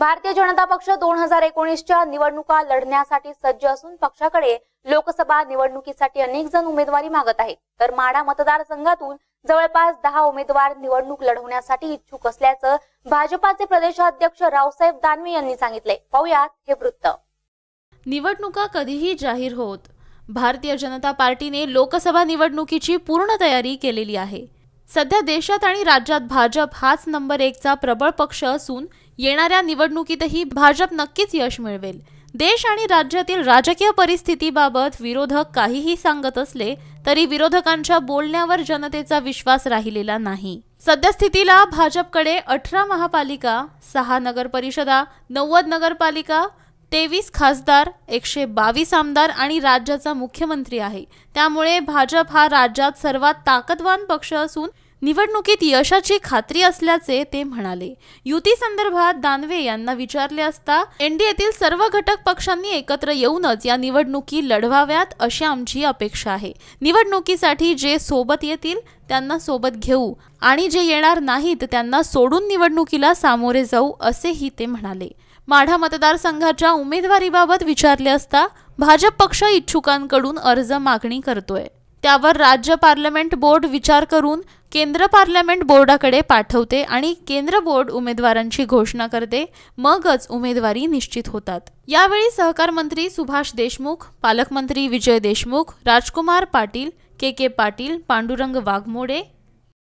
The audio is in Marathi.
भारतीय जनता पक्ष दोन हजार एकोणीसच्या निवडणुका लढण्यासाठी सज्ज असून पक्षाकडे लोकसभा निवडणुकीसाठी अनेक जण उमेदवारी मागत आहेत तर माडा मतदारसंघातून जवळपास दहा उमेदवार निवडणूक लढवण्यासाठी इच्छुक असल्याचं भाजपाचे प्रदेशाध्यक्ष रावसाहेब दानवे यांनी सांगितले पाहुयात हे वृत्त निवडणुका कधीही जाहीर होत भारतीय जनता पार्टीने लोकसभा निवडणुकीची पूर्ण तयारी केलेली आहे सध्या देशात आणि राज्यात भाजप हाच नंबर एकचा प्रबळ पक्ष असून येणाऱ्या निवडणुकीतही भाजप नक्कीच यश मिळवेल देश आणि राज्यातील राजकीय परिस्थितीबाबत विरोधक काहीही सांगत असले तरी विरोधकांच्या बोलण्यावर जनतेचा विश्वास राहिलेला नाही सध्या स्थितीला भाजपकडे अठरा महापालिका सहा नगरपरिषदा नव्वद नगरपालिका तेवीस खासदार एकशे बावीस आमदार आणि राज्याचा मुख्यमंत्री आहे त्यामुळे भाजप हा राज्यात सर्वात ताकदवान पक्ष असून निवडणुकीत यशाची खात्री असल्याचे ते म्हणाले युती संदर्भात दानवे यांना विचारले असता एनडीएतील सर्व घटक पक्षांनी एकत्र येऊनच या निवडणुकी लढवाव्यात अशी आमची अपेक्षा आहे निवडणुकीसाठी जे सोबत येतील त्यांना सोबत घेऊ आणि जे येणार नाहीत त्यांना सोडून निवडणुकीला सामोरे जाऊ असेही ते म्हणाले माढा मतदारसंघाच्या उमेदवारीबाबत विचारले असता भाजप पक्ष इच्छुकांकडून अर्ज मागणी करतोय त्यावर राज्य पार्लमेंट बोर्ड विचार करून केंद्र पार्लमेंट बोर्डाकडे पाठवते आणि केंद्र बोर्ड उमेदवारांची घोषणा करते मगच उमेदवारी निश्चित होतात यावेळी सहकार मंत्री सुभाष देशमुख पालकमंत्री विजय देशमुख राजकुमार पाटील के के पाटील पांडुरंग वाघमोडे